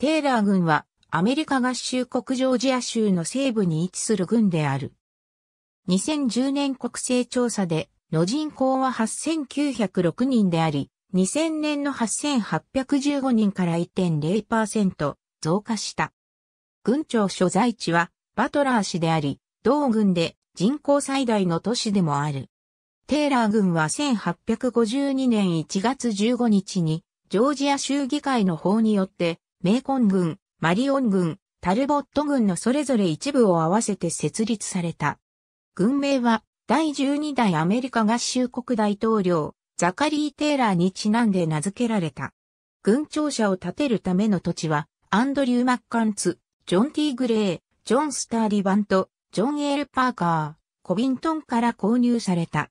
テーラー軍はアメリカ合衆国ジョージア州の西部に位置する軍である。2010年国勢調査で、の人口は8906人であり、2000年の8815人から1.0%増加した。軍庁所在地はバトラー市であり、同軍で人口最大の都市でもある。テーラー軍は1852年1月15日にジョージア州議会の法によってメーコン軍、マリオン軍、タルボット軍のそれぞれ一部を合わせて設立された。軍名は、第12代アメリカ合衆国大統領、ザカリー・テーラーにちなんで名付けられた。軍庁舎を建てるための土地は、アンドリュー・マッカンツ、ジョン・ティー・グレー、ジョン・スターリバンと、ジョン・エール・パーカー、コビントンから購入された。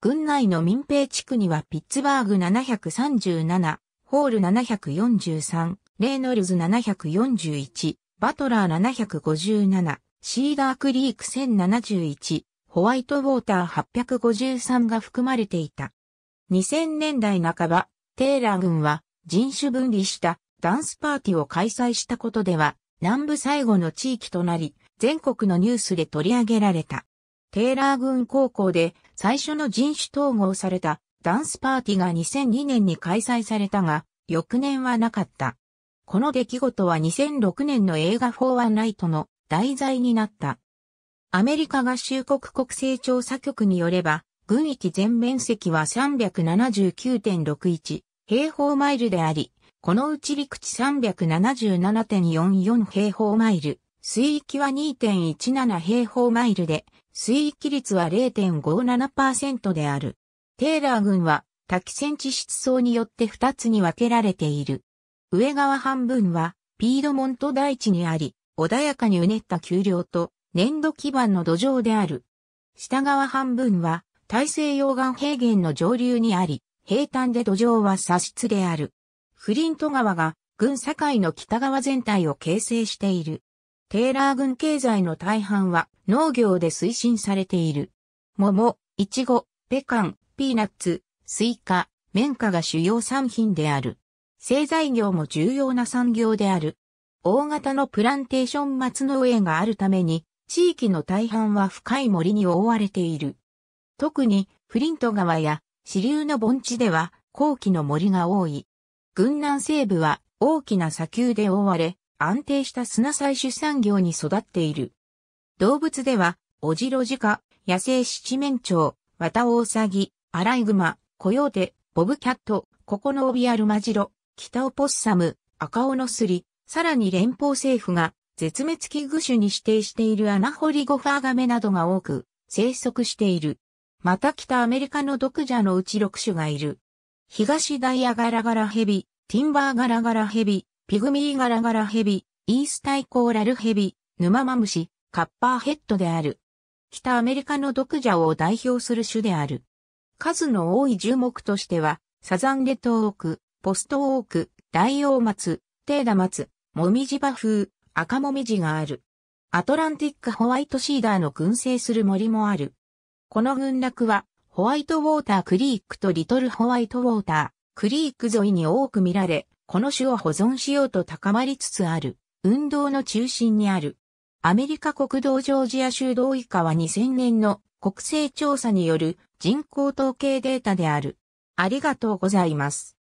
軍内の民兵地区にはピッツバーグ737、ホール743、レイノルズ741、バトラー757、シーダークリーク1071、ホワイトウォーター853が含まれていた。2000年代半ば、テーラー軍は人種分離したダンスパーティーを開催したことでは、南部最後の地域となり、全国のニュースで取り上げられた。テーラー軍高校で最初の人種統合されたダンスパーティーが2002年に開催されたが、翌年はなかった。この出来事は2006年の映画フォーアナイトの題材になった。アメリカ合衆国国勢調査局によれば、軍域全面積は379.61平方マイルであり、このうち陸地377.44平方マイル、水域は2.17平方マイルで、水域率は0.57%である。テーラー軍は多戦地失踪によって2つに分けられている。上側半分は、ピードモント大地にあり、穏やかにうねった丘陵と、粘土基盤の土壌である。下側半分は、大西洋岸平原の上流にあり、平坦で土壌は砂質である。フリント川が、軍境の北側全体を形成している。テーラー軍経済の大半は農業で推進されている。桃、イチゴ、ペカン、ピーナッツ、スイカ、綿花が主要産品である。製材業も重要な産業である。大型のプランテーション松の上があるために、地域の大半は深い森に覆われている。特に、フリント川や支流の盆地では、後期の森が多い。軍南西部は大きな砂丘で覆われ、安定した砂採取産業に育っている。動物では、オジロジカ、野生七面鳥、ワタオウサギ、アライグマ、コヨーテ、ボブキャット、ココノオビアルマジロ、北オポッサム、赤オノスリ、さらに連邦政府が絶滅危惧種に指定しているアナホリゴファーガメなどが多く生息している。また北アメリカの毒蛇のうち6種がいる。東ダイヤガラガラヘビ、ティンバーガラガラヘビ、ピグミーガラガラヘビ、イースタイコーラルヘビ、ヌママムシ、カッパーヘッドである。北アメリカの毒蛇を代表する種である。数の多い樹木としては、サザンレトオーク、ポストオーク、大王松、テーダ松、もみじ場風、赤もみじがある。アトランティックホワイトシーダーの群生する森もある。この群落は、ホワイトウォータークリークとリトルホワイトウォータークリーク沿いに多く見られ、この種を保存しようと高まりつつある、運動の中心にある。アメリカ国道ジョージア州同以下は2000年の国勢調査による人口統計データである。ありがとうございます。